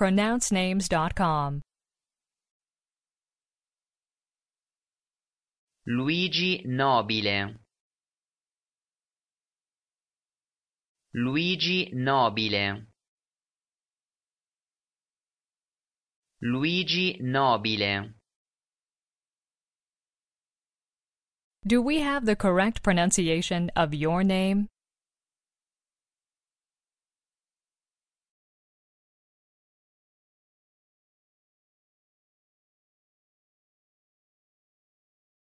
pronouncenames.com. Luigi Nobile Luigi Nobile Luigi Nobile Do we have the correct pronunciation of your name?